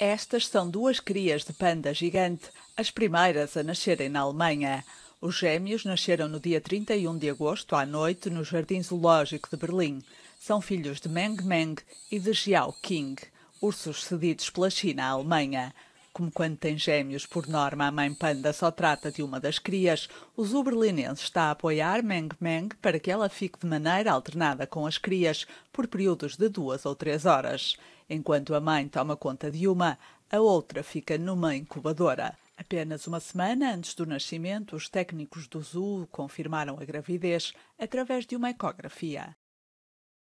Estas são duas crias de panda gigante, as primeiras a nascerem na Alemanha. Os gêmeos nasceram no dia 31 de agosto à noite no Jardim Zoológico de Berlim. São filhos de Meng Meng e de Xiao King, ursos cedidos pela China à Alemanha. Como quando tem gêmeos, por norma, a mãe panda só trata de uma das crias, o zoo berlinense está a apoiar Meng Meng para que ela fique de maneira alternada com as crias, por períodos de duas ou três horas. Enquanto a mãe toma conta de uma, a outra fica numa incubadora. Apenas uma semana antes do nascimento, os técnicos do zoo confirmaram a gravidez através de uma ecografia.